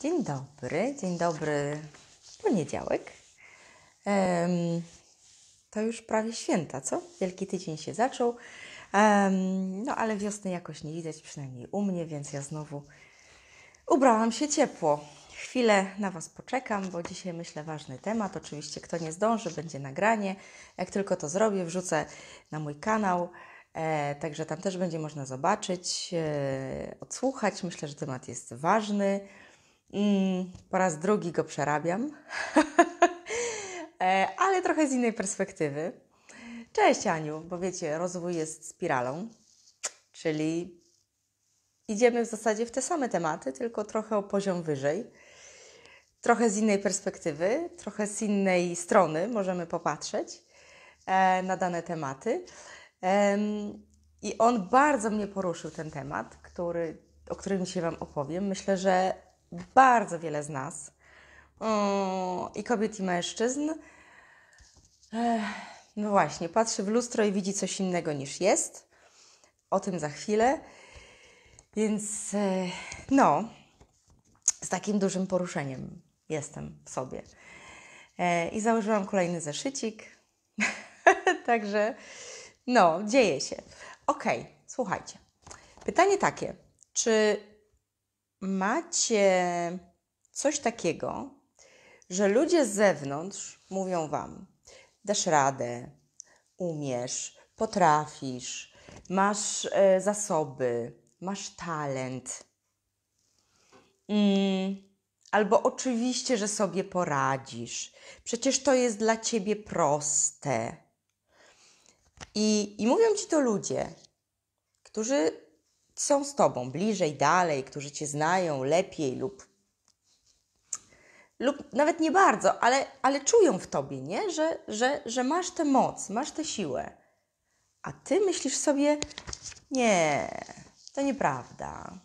Dzień dobry, dzień dobry. Poniedziałek. Um, to już prawie święta, co? Wielki tydzień się zaczął. Um, no ale wiosny jakoś nie widać, przynajmniej u mnie, więc ja znowu ubrałam się ciepło. Chwilę na Was poczekam, bo dzisiaj myślę ważny temat. Oczywiście, kto nie zdąży, będzie nagranie. Jak tylko to zrobię, wrzucę na mój kanał. E, także tam też będzie można zobaczyć, e, odsłuchać. Myślę, że temat jest ważny. Mm, po raz drugi go przerabiam, e, ale trochę z innej perspektywy. Cześć Aniu, bo wiecie, rozwój jest spiralą, czyli idziemy w zasadzie w te same tematy, tylko trochę o poziom wyżej. Trochę z innej perspektywy, trochę z innej strony możemy popatrzeć e, na dane tematy. I on bardzo mnie poruszył ten temat, który, o którym dzisiaj Wam opowiem. Myślę, że bardzo wiele z nas, mm, i kobiet i mężczyzn, no właśnie, patrzy w lustro i widzi coś innego niż jest. O tym za chwilę. Więc e, no, z takim dużym poruszeniem jestem w sobie. E, I założyłam kolejny zeszycik. Także no, dzieje się. Ok, słuchajcie. Pytanie takie: czy macie coś takiego, że ludzie z zewnątrz mówią wam: dasz radę, umiesz, potrafisz, masz e, zasoby, masz talent. Mm, albo oczywiście, że sobie poradzisz. Przecież to jest dla ciebie proste. I, i mówią ci to ludzie, którzy są z Tobą bliżej, dalej, którzy Cię znają lepiej lub, lub nawet nie bardzo, ale, ale czują w Tobie, nie? Że, że, że masz tę moc, masz tę siłę. A Ty myślisz sobie, nie, to nieprawda.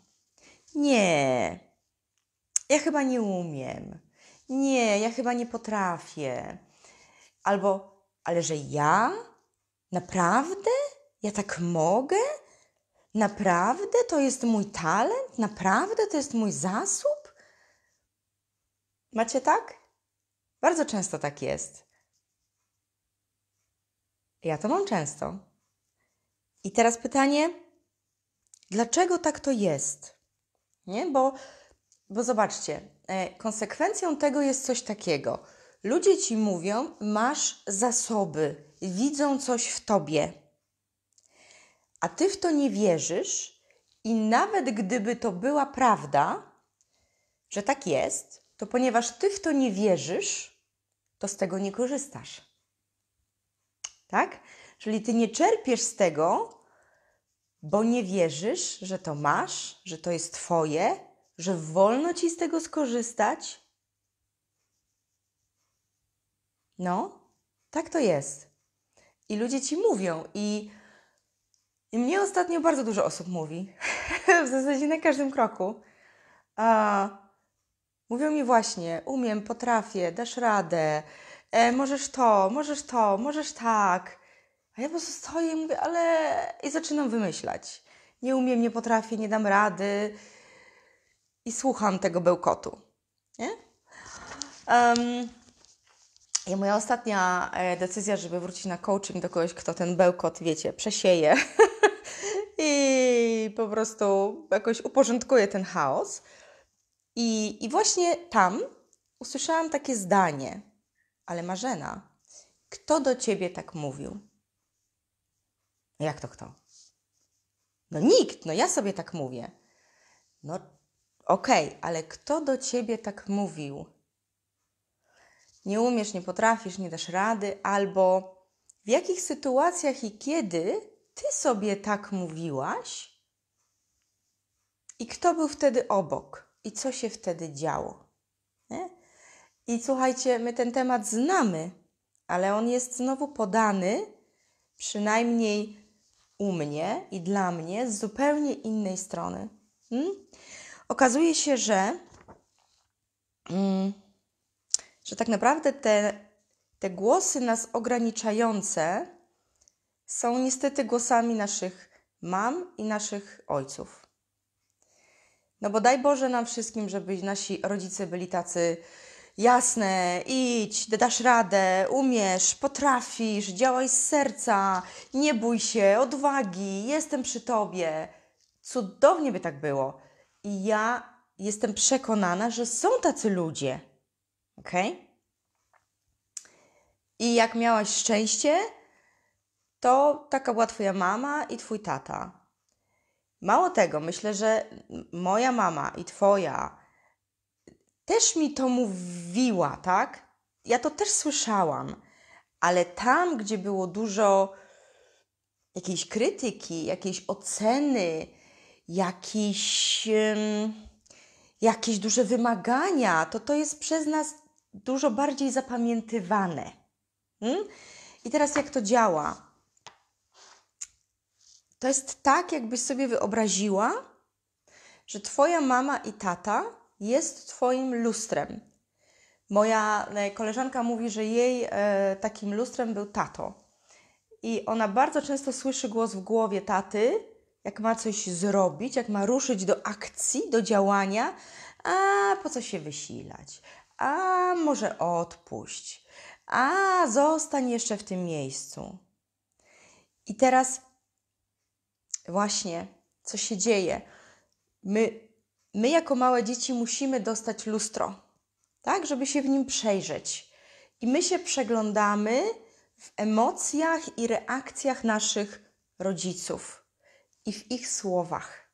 Nie, ja chyba nie umiem. Nie, ja chyba nie potrafię. Albo, ale że ja? Naprawdę? Ja tak mogę? Naprawdę to jest mój talent? Naprawdę to jest mój zasób? Macie tak? Bardzo często tak jest. Ja to mam często. I teraz pytanie, dlaczego tak to jest? Nie? Bo, bo zobaczcie, e, konsekwencją tego jest coś takiego. Ludzie ci mówią, masz zasoby, widzą coś w tobie a ty w to nie wierzysz, i nawet gdyby to była prawda, że tak jest, to ponieważ ty w to nie wierzysz, to z tego nie korzystasz. Tak? Czyli ty nie czerpiesz z tego, bo nie wierzysz, że to masz, że to jest twoje, że wolno ci z tego skorzystać. No, tak to jest. I ludzie ci mówią, i i mnie ostatnio bardzo dużo osób mówi, w zasadzie na każdym kroku. A, mówią mi właśnie, umiem, potrafię, dasz radę, e, możesz to, możesz to, możesz tak. A ja po prostu stoję i mówię, ale... I zaczynam wymyślać. Nie umiem, nie potrafię, nie dam rady. I słucham tego bełkotu. Nie? Um, i moja ostatnia e, decyzja, żeby wrócić na coaching do kogoś, kto ten bełkot, wiecie, przesieje i po prostu jakoś uporządkuje ten chaos. I, I właśnie tam usłyszałam takie zdanie, ale Marzena, kto do ciebie tak mówił? Jak to kto? No nikt, no ja sobie tak mówię. No okej, okay, ale kto do ciebie tak mówił? nie umiesz, nie potrafisz, nie dasz rady, albo w jakich sytuacjach i kiedy ty sobie tak mówiłaś i kto był wtedy obok i co się wtedy działo. Nie? I słuchajcie, my ten temat znamy, ale on jest znowu podany, przynajmniej u mnie i dla mnie, z zupełnie innej strony. Hmm? Okazuje się, że. Mm, że tak naprawdę te, te głosy nas ograniczające są niestety głosami naszych mam i naszych ojców. No bo daj Boże nam wszystkim, żeby nasi rodzice byli tacy jasne, idź, dasz radę, umiesz, potrafisz, działaj z serca, nie bój się, odwagi, jestem przy tobie. Cudownie by tak było. I ja jestem przekonana, że są tacy ludzie ok? I jak miałaś szczęście, to taka była Twoja mama i Twój tata. Mało tego, myślę, że moja mama i Twoja też mi to mówiła, tak? Ja to też słyszałam, ale tam, gdzie było dużo jakiejś krytyki, jakiejś oceny, jakiś, um, jakieś duże wymagania, to to jest przez nas dużo bardziej zapamiętywane. Hmm? I teraz jak to działa? To jest tak, jakbyś sobie wyobraziła, że Twoja mama i tata jest Twoim lustrem. Moja e, koleżanka mówi, że jej e, takim lustrem był tato. I ona bardzo często słyszy głos w głowie taty, jak ma coś zrobić, jak ma ruszyć do akcji, do działania, a po co się wysilać, a może odpuść, a zostań jeszcze w tym miejscu. I teraz właśnie co się dzieje? My, my jako małe dzieci musimy dostać lustro, tak, żeby się w nim przejrzeć. I my się przeglądamy w emocjach i reakcjach naszych rodziców i w ich słowach.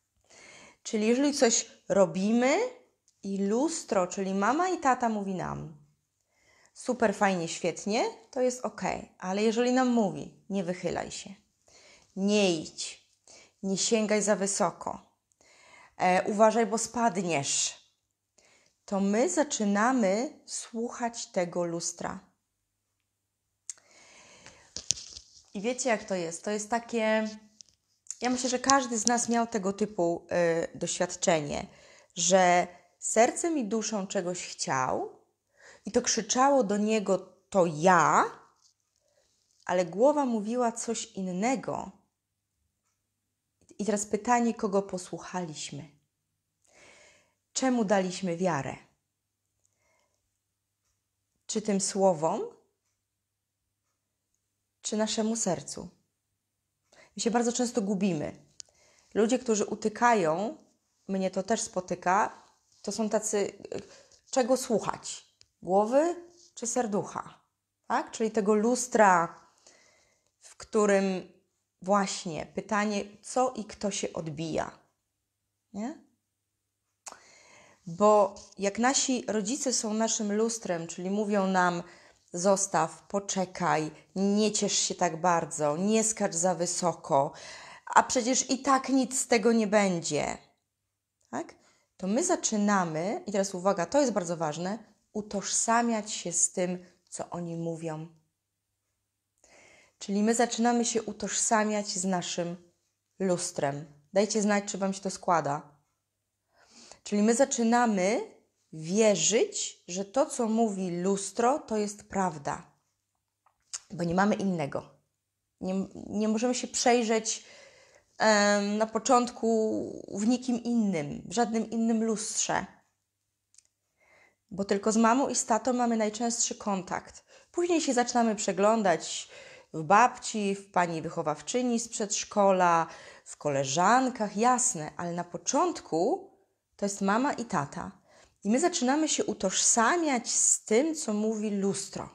Czyli jeżeli coś robimy, i lustro, czyli mama i tata mówi nam super fajnie, świetnie, to jest ok, ale jeżeli nam mówi nie wychylaj się, nie idź, nie sięgaj za wysoko, e, uważaj, bo spadniesz, to my zaczynamy słuchać tego lustra. I wiecie, jak to jest? To jest takie. Ja myślę, że każdy z nas miał tego typu y, doświadczenie, że sercem i duszą czegoś chciał, i to krzyczało do niego to ja, ale głowa mówiła coś innego. I teraz pytanie, kogo posłuchaliśmy? Czemu daliśmy wiarę? Czy tym słowom, czy naszemu sercu? My się bardzo często gubimy. Ludzie, którzy utykają, mnie to też spotyka, to są tacy, e, czego słuchać? Głowy czy serducha? Tak? Czyli tego lustra, w którym właśnie pytanie, co i kto się odbija. Nie? Bo jak nasi rodzice są naszym lustrem, czyli mówią nam, zostaw, poczekaj, nie ciesz się tak bardzo, nie skacz za wysoko, a przecież i tak nic z tego nie będzie. Tak? to my zaczynamy, i teraz uwaga, to jest bardzo ważne, utożsamiać się z tym, co oni mówią. Czyli my zaczynamy się utożsamiać z naszym lustrem. Dajcie znać, czy Wam się to składa. Czyli my zaczynamy wierzyć, że to, co mówi lustro, to jest prawda, bo nie mamy innego. Nie, nie możemy się przejrzeć na początku w nikim innym, w żadnym innym lustrze. Bo tylko z mamą i z tatą mamy najczęstszy kontakt. Później się zaczynamy przeglądać w babci, w pani wychowawczyni z przedszkola, w koleżankach, jasne, ale na początku to jest mama i tata. I my zaczynamy się utożsamiać z tym, co mówi lustro.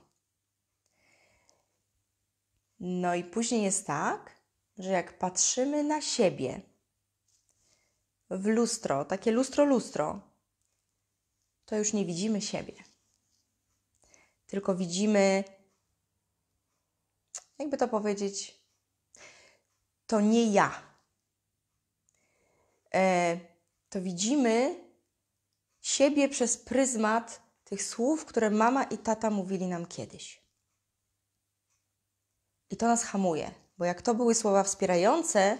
No i później jest tak, że jak patrzymy na siebie w lustro, takie lustro, lustro, to już nie widzimy siebie. Tylko widzimy, jakby to powiedzieć, to nie ja. E, to widzimy siebie przez pryzmat tych słów, które mama i tata mówili nam kiedyś. I to nas hamuje bo jak to były słowa wspierające,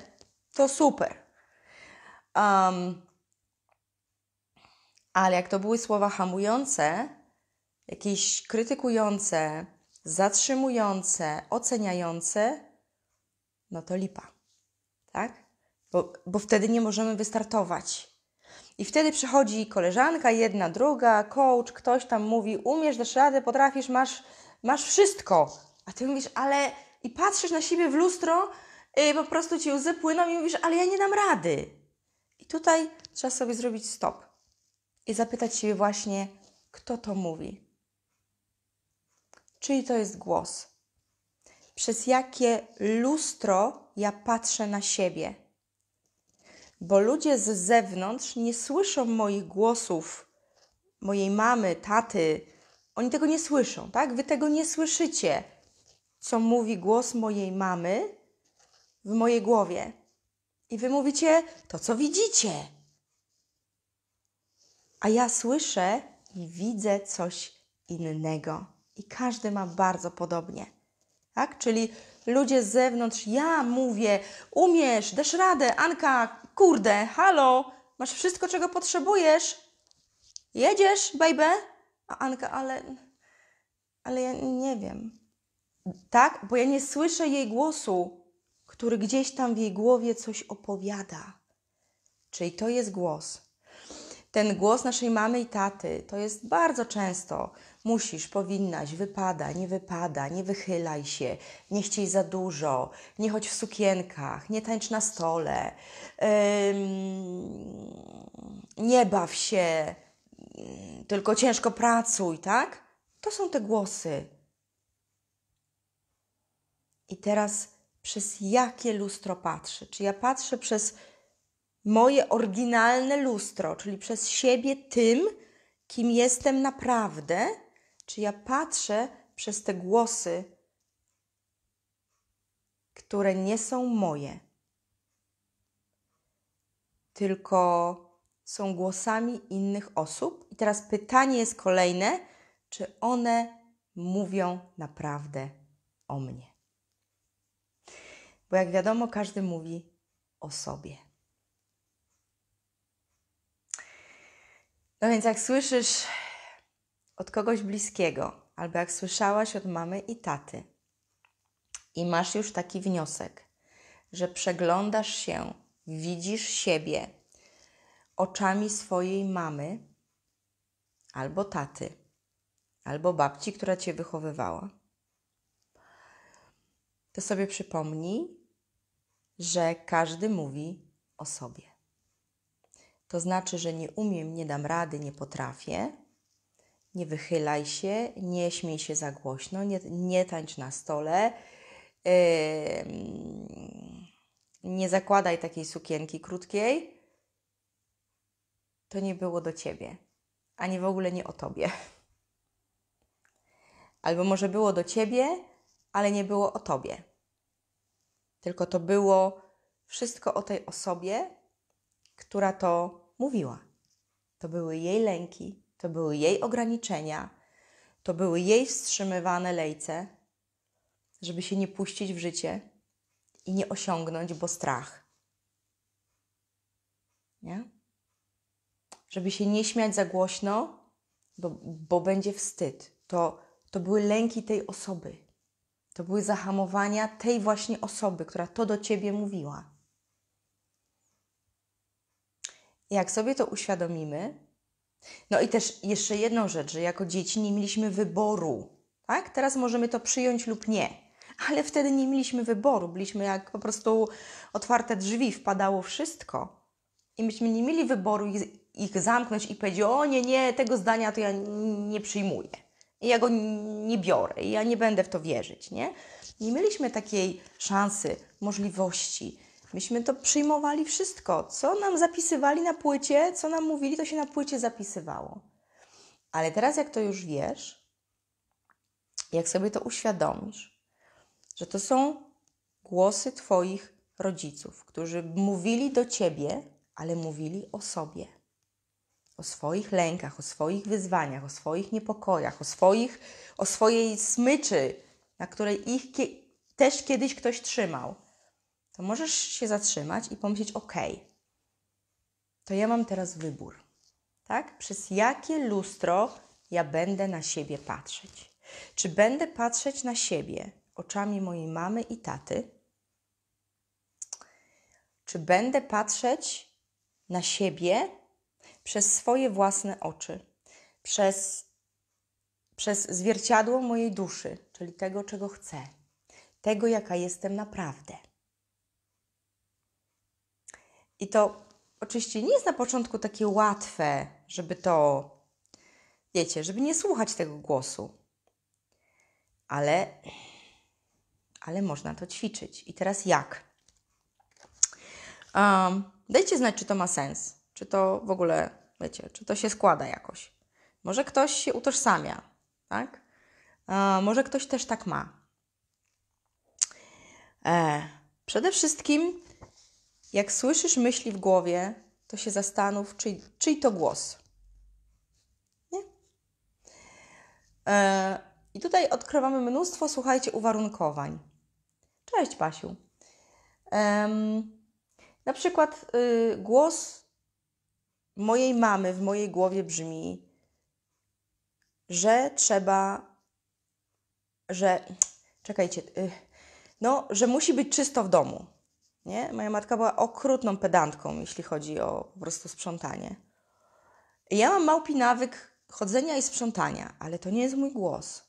to super. Um, ale jak to były słowa hamujące, jakieś krytykujące, zatrzymujące, oceniające, no to lipa, tak? Bo, bo wtedy nie możemy wystartować. I wtedy przychodzi koleżanka, jedna, druga, coach, ktoś tam mówi: Umiesz, dasz radę, potrafisz, masz, masz wszystko. A ty mówisz, ale i patrzysz na siebie w lustro, yy, po prostu ci łzy płyną i mówisz, ale ja nie dam rady. I tutaj trzeba sobie zrobić stop i zapytać siebie właśnie, kto to mówi. Czyli to jest głos. Przez jakie lustro ja patrzę na siebie. Bo ludzie z zewnątrz nie słyszą moich głosów, mojej mamy, taty. Oni tego nie słyszą, tak? Wy tego nie słyszycie co mówi głos mojej mamy w mojej głowie. I wy mówicie to, co widzicie. A ja słyszę i widzę coś innego. I każdy ma bardzo podobnie. Tak? Czyli ludzie z zewnątrz, ja mówię, umiesz, dasz radę, Anka, kurde, halo, masz wszystko, czego potrzebujesz. Jedziesz, baby? A Anka, ale, ale ja nie wiem tak? Bo ja nie słyszę jej głosu, który gdzieś tam w jej głowie coś opowiada. Czyli to jest głos. Ten głos naszej mamy i taty to jest bardzo często musisz, powinnaś, wypada, nie wypada, nie wychylaj się, nie chciej za dużo, nie chodź w sukienkach, nie tańcz na stole, nie baw się, tylko ciężko pracuj, tak? To są te głosy, i teraz przez jakie lustro patrzę? Czy ja patrzę przez moje oryginalne lustro, czyli przez siebie tym, kim jestem naprawdę? Czy ja patrzę przez te głosy, które nie są moje, tylko są głosami innych osób? I teraz pytanie jest kolejne: czy one mówią naprawdę o mnie? bo jak wiadomo, każdy mówi o sobie. No więc jak słyszysz od kogoś bliskiego, albo jak słyszałaś od mamy i taty, i masz już taki wniosek, że przeglądasz się, widzisz siebie oczami swojej mamy albo taty, albo babci, która cię wychowywała, to sobie przypomnij, że każdy mówi o sobie. To znaczy, że nie umiem, nie dam rady, nie potrafię, nie wychylaj się, nie śmiej się za głośno, nie, nie tańcz na stole, yy, nie zakładaj takiej sukienki krótkiej. To nie było do ciebie, ani w ogóle nie o tobie. Albo może było do ciebie, ale nie było o tobie tylko to było wszystko o tej osobie, która to mówiła. To były jej lęki, to były jej ograniczenia, to były jej wstrzymywane lejce, żeby się nie puścić w życie i nie osiągnąć, bo strach. Nie? Żeby się nie śmiać za głośno, bo, bo będzie wstyd. To, to były lęki tej osoby. To były zahamowania tej właśnie osoby, która to do ciebie mówiła. Jak sobie to uświadomimy, no i też jeszcze jedną rzecz, że jako dzieci nie mieliśmy wyboru, tak? Teraz możemy to przyjąć lub nie, ale wtedy nie mieliśmy wyboru, byliśmy jak po prostu otwarte drzwi, wpadało wszystko. I myśmy nie mieli wyboru ich, ich zamknąć i powiedzieć: O nie, nie, tego zdania to ja nie przyjmuję. I ja go nie biorę, i ja nie będę w to wierzyć, nie? Nie mieliśmy takiej szansy, możliwości. Myśmy to przyjmowali wszystko. Co nam zapisywali na płycie, co nam mówili, to się na płycie zapisywało. Ale teraz, jak to już wiesz, jak sobie to uświadomisz, że to są głosy Twoich rodziców, którzy mówili do Ciebie, ale mówili o sobie o swoich lękach, o swoich wyzwaniach, o swoich niepokojach, o, swoich, o swojej smyczy, na której ich też kiedyś ktoś trzymał, to możesz się zatrzymać i pomyśleć: OK, to ja mam teraz wybór, tak? Przez jakie lustro ja będę na siebie patrzeć? Czy będę patrzeć na siebie oczami mojej mamy i taty? Czy będę patrzeć na siebie przez swoje własne oczy, przez, przez zwierciadło mojej duszy, czyli tego, czego chcę, tego, jaka jestem naprawdę. I to oczywiście nie jest na początku takie łatwe, żeby to, wiecie, żeby nie słuchać tego głosu, ale, ale można to ćwiczyć. I teraz jak? Um, dajcie znać, czy to ma sens. Czy to w ogóle, wiecie, czy to się składa jakoś? Może ktoś się utożsamia, tak? może ktoś też tak ma. E, przede wszystkim, jak słyszysz myśli w głowie, to się zastanów, czyj, czyj to głos. Nie? E, I tutaj odkrywamy mnóstwo, słuchajcie, uwarunkowań. Cześć, Basiu. na przykład y, głos mojej mamy w mojej głowie brzmi, że trzeba, że czekajcie, y, no, że musi być czysto w domu. Nie? Moja matka była okrutną pedantką, jeśli chodzi o po prostu sprzątanie. Ja mam małpi nawyk chodzenia i sprzątania, ale to nie jest mój głos.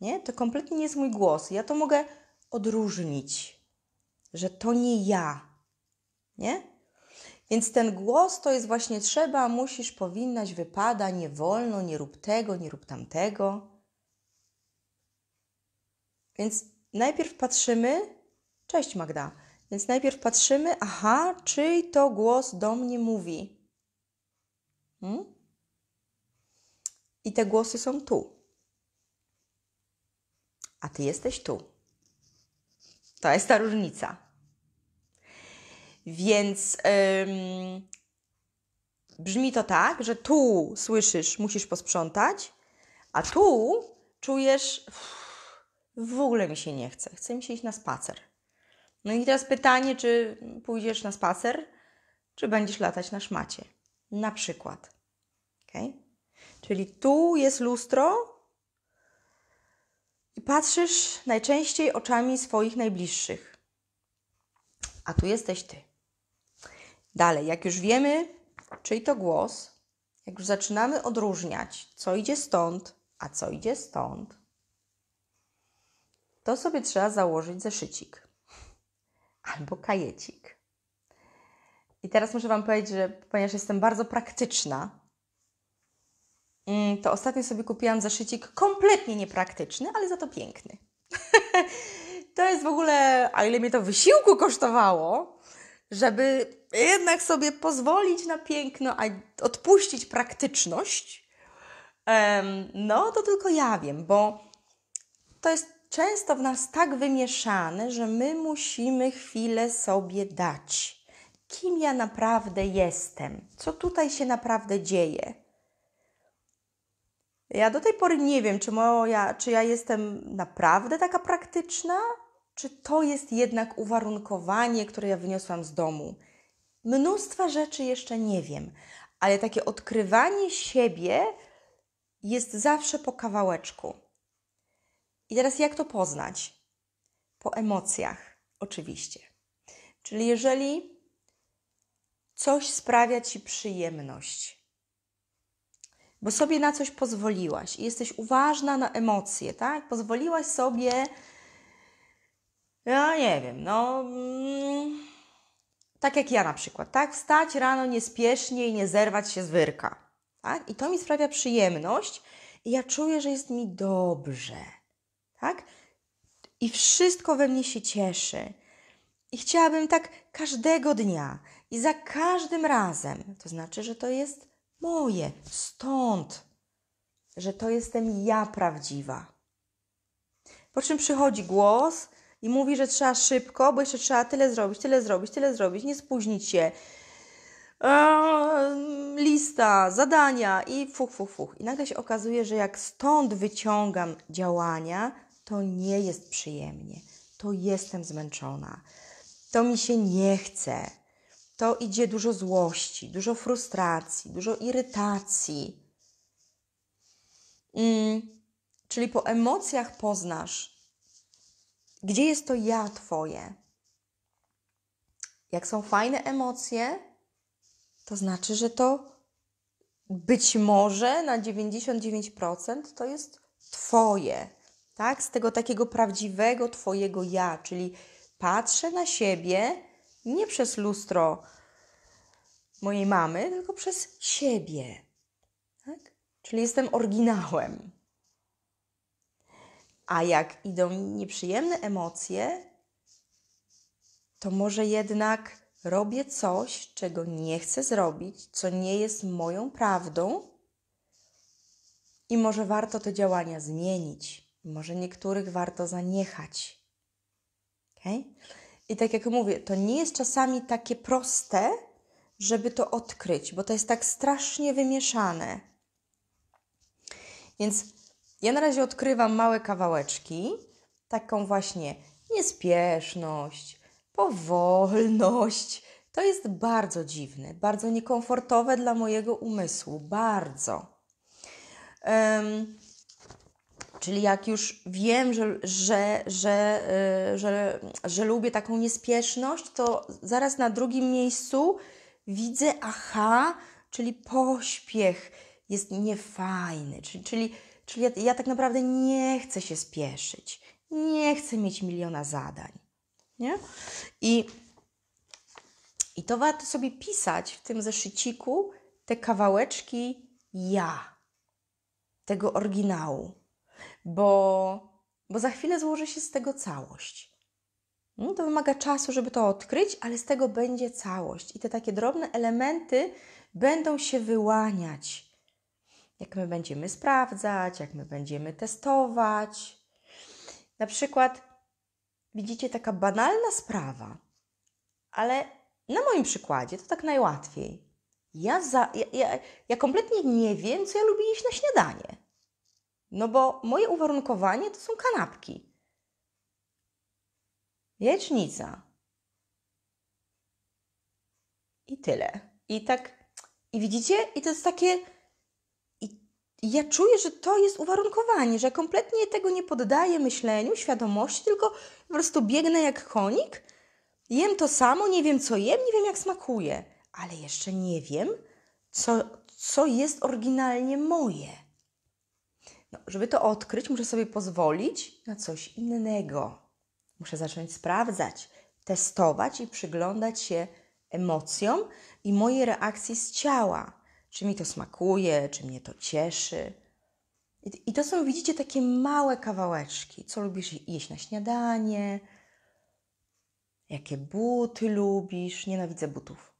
Nie? To kompletnie nie jest mój głos. Ja to mogę odróżnić, że to nie ja. Nie? Więc ten głos to jest właśnie trzeba, musisz, powinnaś, wypada, nie wolno, nie rób tego, nie rób tamtego. Więc najpierw patrzymy, cześć Magda, więc najpierw patrzymy, aha, czyj to głos do mnie mówi. Hmm? I te głosy są tu. A ty jesteś tu. To jest ta różnica. Więc ym, brzmi to tak, że tu słyszysz, musisz posprzątać, a tu czujesz, w ogóle mi się nie chce, chce mi się iść na spacer. No i teraz pytanie, czy pójdziesz na spacer, czy będziesz latać na szmacie. Na przykład. Okay? Czyli tu jest lustro, i patrzysz najczęściej oczami swoich najbliższych. A tu jesteś ty. Dalej, jak już wiemy, czyj to głos, jak już zaczynamy odróżniać, co idzie stąd, a co idzie stąd, to sobie trzeba założyć zeszycik albo kajecik. I teraz muszę Wam powiedzieć, że ponieważ jestem bardzo praktyczna, mm, to ostatnio sobie kupiłam zeszycik kompletnie niepraktyczny, ale za to piękny. to jest w ogóle, a ile mnie to wysiłku kosztowało, żeby jednak sobie pozwolić na piękno, a odpuścić praktyczność, no to tylko ja wiem, bo to jest często w nas tak wymieszane, że my musimy chwilę sobie dać. Kim ja naprawdę jestem? Co tutaj się naprawdę dzieje? Ja do tej pory nie wiem, czy, moja, czy ja jestem naprawdę taka praktyczna, czy to jest jednak uwarunkowanie, które ja wyniosłam z domu mnóstwa rzeczy jeszcze nie wiem, ale takie odkrywanie siebie jest zawsze po kawałeczku. I teraz jak to poznać? Po emocjach, oczywiście. Czyli jeżeli coś sprawia ci przyjemność, bo sobie na coś pozwoliłaś i jesteś uważna na emocje, tak? Pozwoliłaś sobie, ja no nie wiem, no. Mm, tak jak ja na przykład, tak? Wstać rano niespiesznie i nie zerwać się z wyrka, tak? I to mi sprawia przyjemność i ja czuję, że jest mi dobrze, tak? I wszystko we mnie się cieszy. I chciałabym tak każdego dnia i za każdym razem. To znaczy, że to jest moje, stąd, że to jestem ja prawdziwa. Po czym przychodzi głos, i mówi, że trzeba szybko, bo jeszcze trzeba tyle zrobić, tyle zrobić, tyle zrobić, nie spóźnić się. Eee, lista, zadania i fuch, fuch, fuch. I nagle się okazuje, że jak stąd wyciągam działania, to nie jest przyjemnie. To jestem zmęczona. To mi się nie chce. To idzie dużo złości, dużo frustracji, dużo irytacji. Mm, czyli po emocjach poznasz, gdzie jest to ja Twoje? Jak są fajne emocje, to znaczy, że to być może na 99% to jest Twoje, tak? Z tego takiego prawdziwego Twojego ja, czyli patrzę na siebie nie przez lustro mojej mamy, tylko przez siebie. Tak? Czyli jestem oryginałem. A jak idą nieprzyjemne emocje, to może jednak robię coś, czego nie chcę zrobić, co nie jest moją prawdą, i może warto te działania zmienić, może niektórych warto zaniechać. Okay? I tak jak mówię, to nie jest czasami takie proste, żeby to odkryć, bo to jest tak strasznie wymieszane. Więc ja na razie odkrywam małe kawałeczki, taką właśnie niespieszność, powolność. To jest bardzo dziwne, bardzo niekomfortowe dla mojego umysłu, bardzo. Um, czyli jak już wiem, że, że, że, e, że, że lubię taką niespieszność, to zaraz na drugim miejscu widzę aha, czyli pośpiech jest niefajny, czyli, czyli Czyli ja, ja tak naprawdę nie chcę się spieszyć, nie chcę mieć miliona zadań. Nie? I, I to warto sobie pisać w tym zeszyciku te kawałeczki ja, tego oryginału, bo, bo za chwilę złoży się z tego całość. No, to wymaga czasu, żeby to odkryć, ale z tego będzie całość. I te takie drobne elementy będą się wyłaniać jak my będziemy sprawdzać, jak my będziemy testować. Na przykład, widzicie, taka banalna sprawa, ale na moim przykładzie to tak najłatwiej. Ja, za, ja, ja, ja kompletnie nie wiem, co ja lubię jeść na śniadanie. No bo moje uwarunkowanie to są kanapki. Jajecznica. I tyle. I tak. I widzicie? I to jest takie ja czuję, że to jest uwarunkowanie, że kompletnie tego nie poddaję myśleniu, świadomości, tylko po prostu biegnę jak konik, jem to samo, nie wiem co jem, nie wiem jak smakuje, ale jeszcze nie wiem, co, co jest oryginalnie moje. No, żeby to odkryć, muszę sobie pozwolić na coś innego. Muszę zacząć sprawdzać, testować i przyglądać się emocjom i mojej reakcji z ciała czy mi to smakuje, czy mnie to cieszy. I to są, widzicie, takie małe kawałeczki. Co lubisz jeść na śniadanie? Jakie buty lubisz? Nienawidzę butów.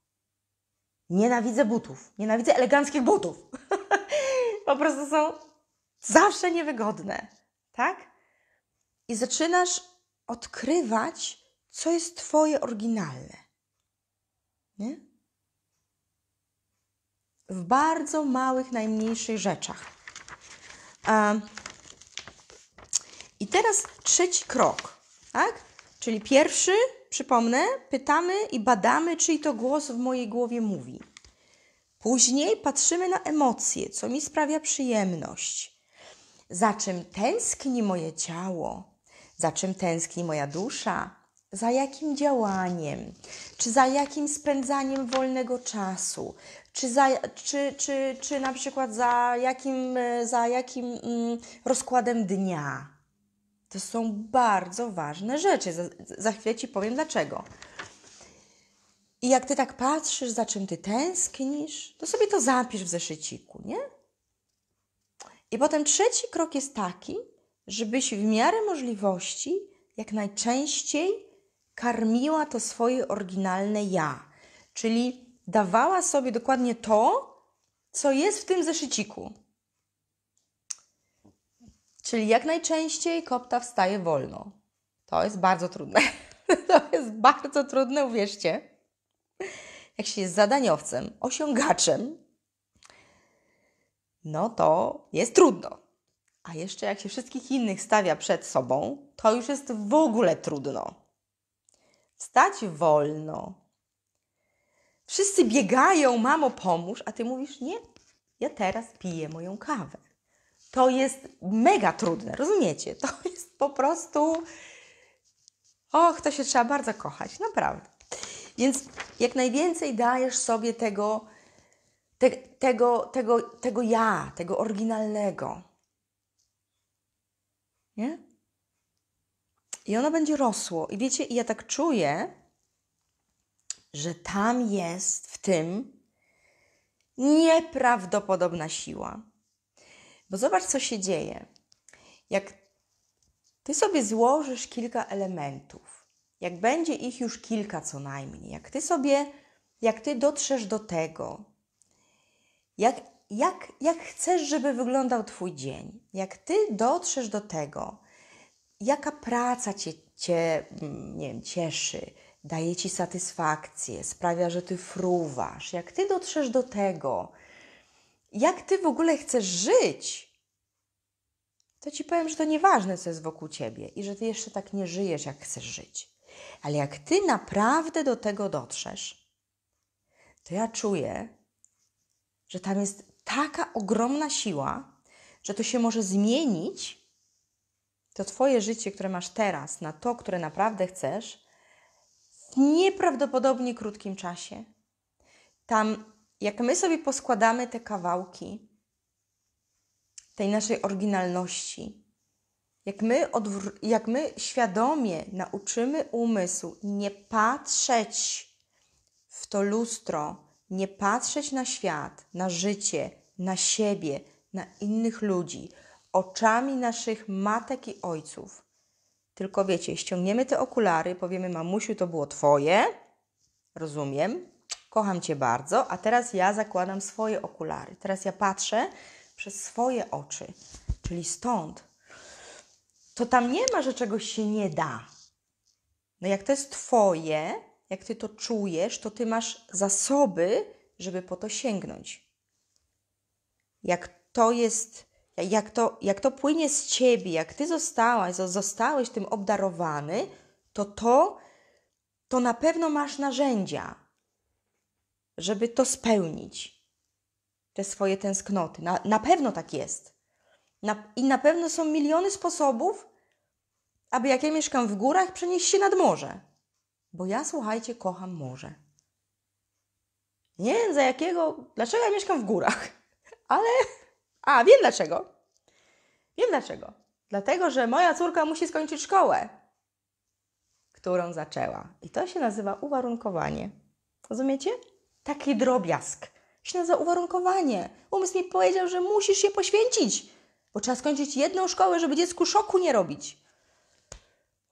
Nienawidzę butów. Nienawidzę eleganckich butów. po prostu są zawsze niewygodne, tak? I zaczynasz odkrywać, co jest Twoje oryginalne. Nie? w bardzo małych, najmniejszych rzeczach. I teraz trzeci krok, tak? Czyli pierwszy, przypomnę, pytamy i badamy, czyj to głos w mojej głowie mówi. Później patrzymy na emocje, co mi sprawia przyjemność, za czym tęskni moje ciało, za czym tęskni moja dusza, za jakim działaniem, czy za jakim spędzaniem wolnego czasu, czy, za, czy, czy, czy na przykład za jakim, e, za jakim mm, rozkładem dnia. To są bardzo ważne rzeczy. Za, za chwilę Ci powiem dlaczego. I jak Ty tak patrzysz, za czym Ty tęsknisz, to sobie to zapisz w zeszyciku, nie? I potem trzeci krok jest taki, żebyś w miarę możliwości jak najczęściej karmiła to swoje oryginalne ja. Czyli dawała sobie dokładnie to, co jest w tym zeszyciku. Czyli jak najczęściej kopta wstaje wolno. To jest bardzo trudne. To jest bardzo trudne, uwierzcie. Jak się jest zadaniowcem, osiągaczem, no to jest trudno. A jeszcze jak się wszystkich innych stawia przed sobą, to już jest w ogóle trudno. Wstać wolno, Wszyscy biegają, mamo, pomóż, a ty mówisz, nie, ja teraz piję moją kawę. To jest mega trudne, rozumiecie? To jest po prostu. Och, to się trzeba bardzo kochać, naprawdę. Więc jak najwięcej dajesz sobie tego, te, tego, tego, tego ja, tego oryginalnego. Nie? I ono będzie rosło. I wiecie, ja tak czuję, że tam jest w tym nieprawdopodobna siła. Bo zobacz, co się dzieje. Jak ty sobie złożysz kilka elementów, jak będzie ich już kilka co najmniej, jak ty sobie, jak ty dotrzesz do tego, jak, jak, jak chcesz, żeby wyglądał Twój dzień, jak ty dotrzesz do tego, jaka praca cię, cię mm, nie wiem, cieszy, daje ci satysfakcję, sprawia, że ty fruwasz. Jak ty dotrzesz do tego, jak ty w ogóle chcesz żyć, to ci powiem, że to nieważne, co jest wokół ciebie i że ty jeszcze tak nie żyjesz, jak chcesz żyć. Ale jak ty naprawdę do tego dotrzesz, to ja czuję, że tam jest taka ogromna siła, że to się może zmienić, to Twoje życie, które masz teraz, na to, które naprawdę chcesz, w nieprawdopodobnie krótkim czasie. Tam, jak my sobie poskładamy te kawałki tej naszej oryginalności, jak my, jak my świadomie nauczymy umysł nie patrzeć w to lustro, nie patrzeć na świat, na życie, na siebie, na innych ludzi, oczami naszych matek i ojców, tylko wiecie, ściągniemy te okulary, powiemy mamusiu, to było twoje, rozumiem, kocham cię bardzo, a teraz ja zakładam swoje okulary. Teraz ja patrzę przez swoje oczy, czyli stąd. To tam nie ma, że czegoś się nie da. No jak to jest twoje, jak ty to czujesz, to ty masz zasoby, żeby po to sięgnąć. Jak to jest jak to, jak to płynie z ciebie, jak ty zostałaś, zostałeś tym obdarowany, to to, to na pewno masz narzędzia, żeby to spełnić, te swoje tęsknoty. Na, na pewno tak jest. Na, I na pewno są miliony sposobów, aby jak ja mieszkam w górach, przenieść się nad morze. Bo ja, słuchajcie, kocham morze. Nie wiem za jakiego, dlaczego ja mieszkam w górach, ale a, wiem dlaczego. Wiem dlaczego. Dlatego, że moja córka musi skończyć szkołę, którą zaczęła. I to się nazywa uwarunkowanie. Rozumiecie? Taki drobiazg. Się nazywa uwarunkowanie. Umysł mi powiedział, że musisz się poświęcić, bo trzeba skończyć jedną szkołę, żeby dziecku szoku nie robić.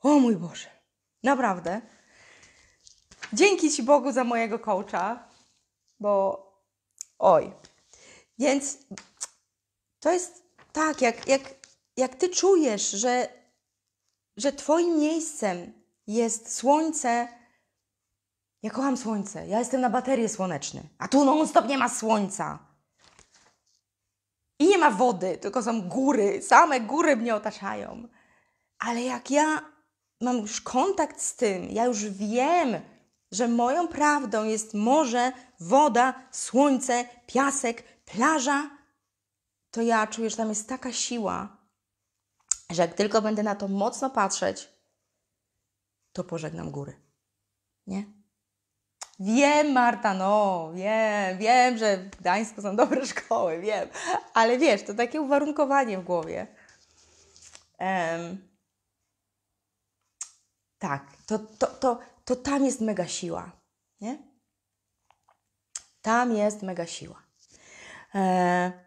O mój Boże. Naprawdę. Dzięki Ci Bogu za mojego coacha, bo oj. Więc to jest tak, jak, jak, jak ty czujesz, że, że twoim miejscem jest słońce. Ja kocham słońce, ja jestem na baterie słoneczne, a tu non-stop nie ma słońca. I nie ma wody, tylko są góry, same góry mnie otaczają. Ale jak ja mam już kontakt z tym, ja już wiem, że moją prawdą jest morze, woda, słońce, piasek, plaża, to ja czuję, że tam jest taka siła, że jak tylko będę na to mocno patrzeć, to pożegnam góry. Nie? Wiem, Marta, no, wiem, wiem, że w Gdańsku są dobre szkoły, wiem, ale wiesz, to takie uwarunkowanie w głowie. Um, tak, to, to, to, to tam jest mega siła, nie? Tam jest mega siła. E,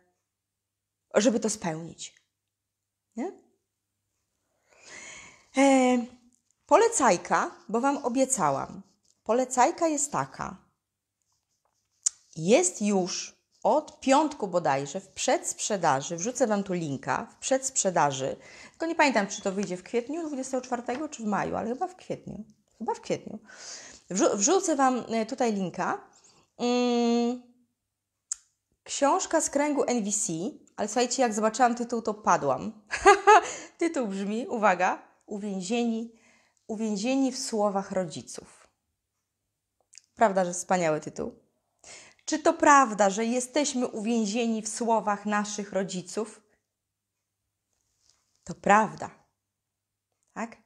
żeby to spełnić. Nie? E, polecajka, bo Wam obiecałam. Polecajka jest taka. Jest już od piątku bodajże w przedsprzedaży, wrzucę Wam tu linka, w przedsprzedaży, tylko nie pamiętam, czy to wyjdzie w kwietniu 24 czy w maju, ale chyba w kwietniu. Chyba w kwietniu. Wrzucę Wam e, tutaj linka. Mm. Książka z kręgu NVC ale słuchajcie, jak zobaczyłam tytuł, to padłam. tytuł brzmi, uwaga, uwięzieni, uwięzieni w słowach rodziców. Prawda, że wspaniały tytuł. Czy to prawda, że jesteśmy uwięzieni w słowach naszych rodziców? To prawda. Tak?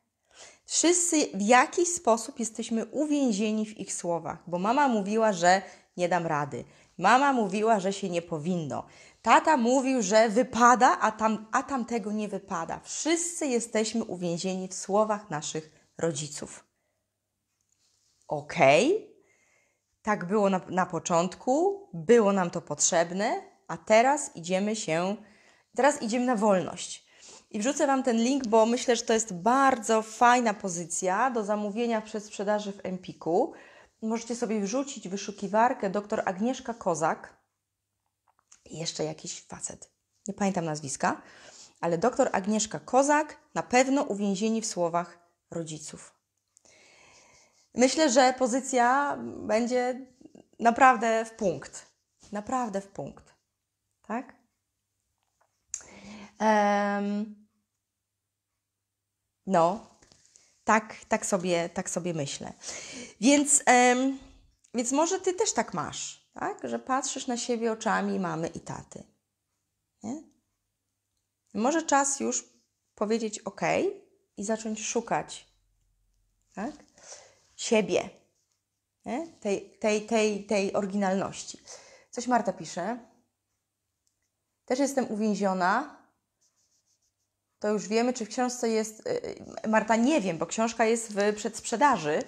Wszyscy w jakiś sposób jesteśmy uwięzieni w ich słowach, bo mama mówiła, że nie dam rady. Mama mówiła, że się nie powinno. Tata mówił, że wypada, a, tam, a tamtego nie wypada. Wszyscy jesteśmy uwięzieni w słowach naszych rodziców. Ok, tak było na, na początku, było nam to potrzebne, a teraz idziemy się, teraz idziemy na wolność. I wrzucę Wam ten link, bo myślę, że to jest bardzo fajna pozycja do zamówienia przez sprzedaży w Empiku. Możecie sobie wrzucić wyszukiwarkę dr Agnieszka Kozak i jeszcze jakiś facet. Nie pamiętam nazwiska, ale doktor Agnieszka Kozak na pewno uwięzieni w słowach rodziców. Myślę, że pozycja będzie naprawdę w punkt. Naprawdę w punkt. Tak? Um, no, tak, tak, sobie, tak sobie myślę. Więc, um, więc może ty też tak masz tak? Że patrzysz na siebie oczami mamy i taty. Nie? Może czas już powiedzieć OK i zacząć szukać tak? siebie, nie? Tej, tej, tej, tej oryginalności. Coś Marta pisze. Też jestem uwięziona. To już wiemy, czy w książce jest. Y, y, Marta, nie wiem, bo książka jest w przedsprzedaży.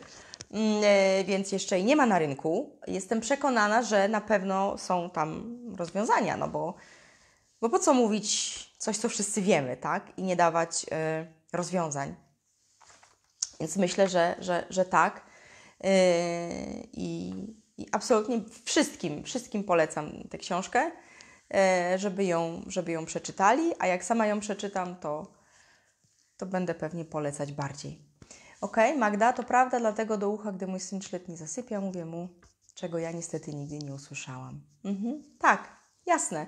Mm, e, więc jeszcze jej nie ma na rynku. Jestem przekonana, że na pewno są tam rozwiązania, no bo, bo po co mówić coś, co wszyscy wiemy, tak? I nie dawać e, rozwiązań. Więc myślę, że, że, że tak. E, I, I absolutnie wszystkim, wszystkim polecam tę książkę, żeby ją, żeby ją przeczytali, a jak sama ją przeczytam, to, to będę pewnie polecać bardziej. Okej, okay, Magda, to prawda, dlatego do ucha, gdy mój syn trzyletni zasypia, mówię mu, czego ja niestety nigdy nie usłyszałam. Mhm, tak, jasne.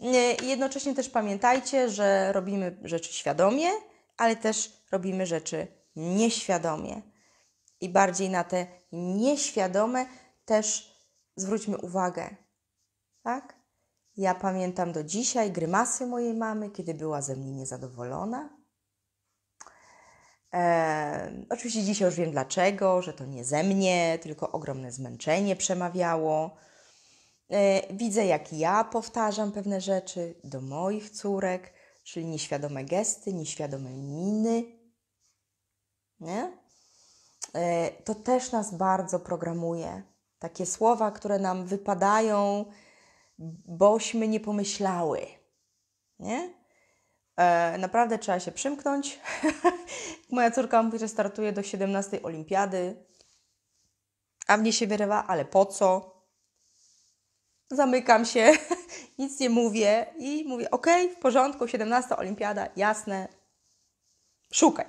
I jednocześnie też pamiętajcie, że robimy rzeczy świadomie, ale też robimy rzeczy nieświadomie. I bardziej na te nieświadome też zwróćmy uwagę. Tak? Ja pamiętam do dzisiaj grymasy mojej mamy, kiedy była ze mnie niezadowolona. E, oczywiście dzisiaj już wiem dlaczego, że to nie ze mnie, tylko ogromne zmęczenie przemawiało. E, widzę, jak ja powtarzam pewne rzeczy do moich córek, czyli nieświadome gesty, nieświadome miny. Nie? E, to też nas bardzo programuje. Takie słowa, które nam wypadają, bośmy nie pomyślały. Nie? E, naprawdę trzeba się przymknąć. Moja córka mówi, że startuje do 17 olimpiady, a mnie się wyrywa, ale po co? Zamykam się, nic nie mówię i mówię, ok, w porządku, 17 olimpiada, jasne, szukaj.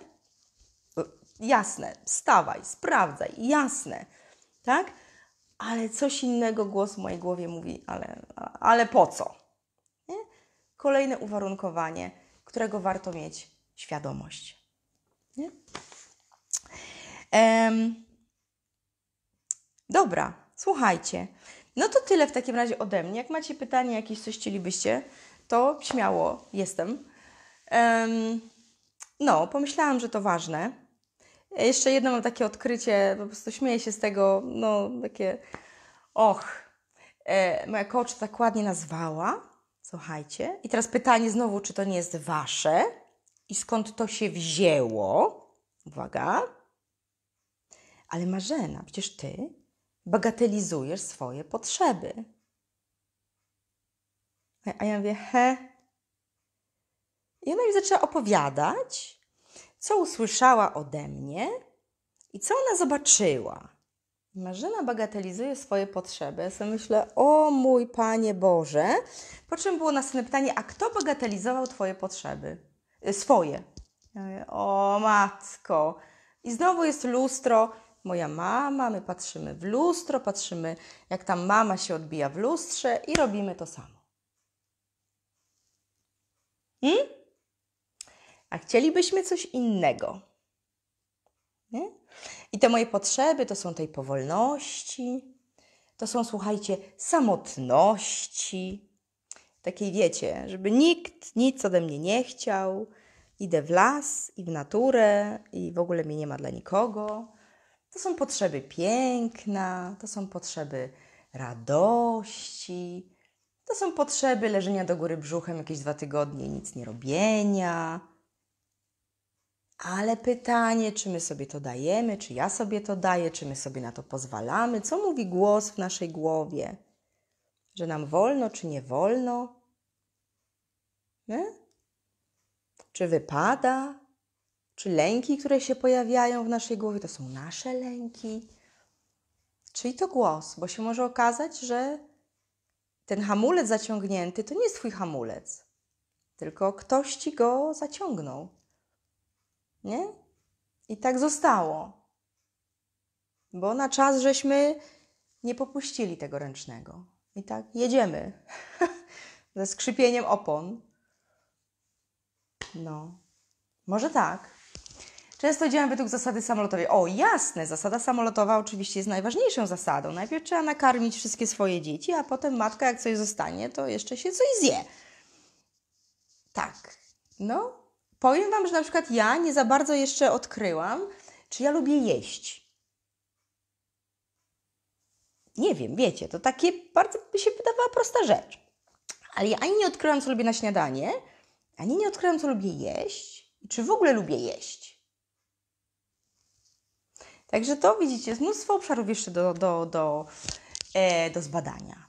E, jasne, stawaj, sprawdzaj, jasne, tak? Ale coś innego głos w mojej głowie mówi, ale, ale po co? Nie? Kolejne uwarunkowanie – którego warto mieć świadomość. Nie? Ehm, dobra, słuchajcie. No to tyle w takim razie ode mnie. Jak macie pytanie jakieś, coś chcielibyście, to śmiało jestem. Ehm, no, pomyślałam, że to ważne. Jeszcze jedno mam takie odkrycie, po prostu śmieję się z tego, no takie, och, e, moja coach tak ładnie nazwała, Słuchajcie. I teraz pytanie znowu, czy to nie jest wasze i skąd to się wzięło? Uwaga. Ale Marzena, przecież ty bagatelizujesz swoje potrzeby. A ja mówię, he. I ona mi zaczęła opowiadać, co usłyszała ode mnie i co ona zobaczyła. Marzena bagatelizuje swoje potrzeby. Ja sobie myślę, o mój Panie Boże. Po czym było następne pytanie, a kto bagatelizował Twoje potrzeby? E, swoje. Ja mówię, o matko. I znowu jest lustro. Moja mama, my patrzymy w lustro, patrzymy jak tam mama się odbija w lustrze i robimy to samo. Hmm? A chcielibyśmy coś innego. Nie? I te moje potrzeby to są tej powolności, to są, słuchajcie, samotności, takiej wiecie, żeby nikt nic ode mnie nie chciał. Idę w las i w naturę i w ogóle mnie nie ma dla nikogo. To są potrzeby piękna, to są potrzeby radości, to są potrzeby leżenia do góry brzuchem jakieś dwa tygodnie i nic nie robienia, ale pytanie, czy my sobie to dajemy, czy ja sobie to daję, czy my sobie na to pozwalamy, co mówi głos w naszej głowie, że nam wolno, czy nie wolno, nie? czy wypada, czy lęki, które się pojawiają w naszej głowie, to są nasze lęki, czyli to głos, bo się może okazać, że ten hamulec zaciągnięty to nie jest Twój hamulec, tylko ktoś Ci go zaciągnął. Nie? I tak zostało. Bo na czas żeśmy nie popuścili tego ręcznego. I tak jedziemy ze skrzypieniem opon. No, może tak. Często działam według zasady samolotowej. O, jasne, zasada samolotowa oczywiście jest najważniejszą zasadą. Najpierw trzeba nakarmić wszystkie swoje dzieci, a potem matka, jak coś zostanie, to jeszcze się coś zje. Tak, no, Powiem Wam, że na przykład ja nie za bardzo jeszcze odkryłam, czy ja lubię jeść. Nie wiem, wiecie, to takie bardzo by się wydawała prosta rzecz. Ale ja ani nie odkryłam, co lubię na śniadanie, ani nie odkryłam, co lubię jeść czy w ogóle lubię jeść. Także to widzicie, jest mnóstwo obszarów jeszcze do, do, do, e, do zbadania.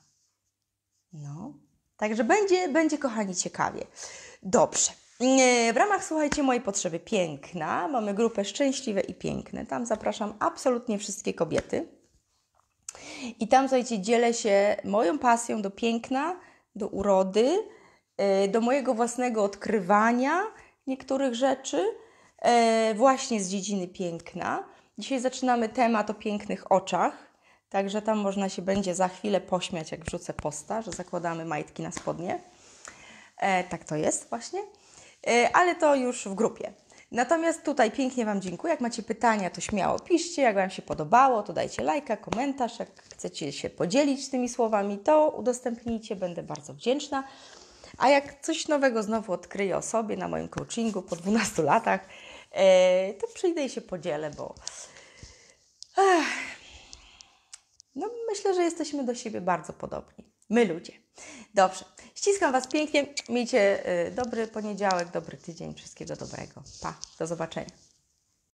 No, także będzie, będzie, kochani, ciekawie. Dobrze. Mm, e, w ramach, słuchajcie, mojej potrzeby piękna mamy grupę Szczęśliwe i Piękne. Tam zapraszam absolutnie wszystkie kobiety. I tam, słuchajcie, dzielę się moją pasją do piękna, do urody, e, do mojego własnego odkrywania niektórych rzeczy, e, właśnie z dziedziny piękna. Dzisiaj zaczynamy temat o pięknych oczach. Także tam można się będzie za chwilę pośmiać, jak wrzucę posta, że zakładamy majtki na spodnie. tak to jest właśnie. E, ale to już w grupie. Natomiast tutaj pięknie Wam dziękuję. Jak macie pytania, to śmiało piszcie. Jak Wam się podobało, to dajcie lajka, komentarz. Jak chcecie się podzielić tymi słowami, to udostępnijcie. Będę bardzo wdzięczna. A jak coś nowego znowu odkryję o sobie na moim coachingu po 12 latach, e, to przyjdę i się podzielę, bo no myślę, że jesteśmy do siebie bardzo podobni. My ludzie. Dobrze, Ściskam Was pięknie. Miejcie y, dobry poniedziałek, dobry tydzień. Wszystkiego dobrego. Pa. Do zobaczenia.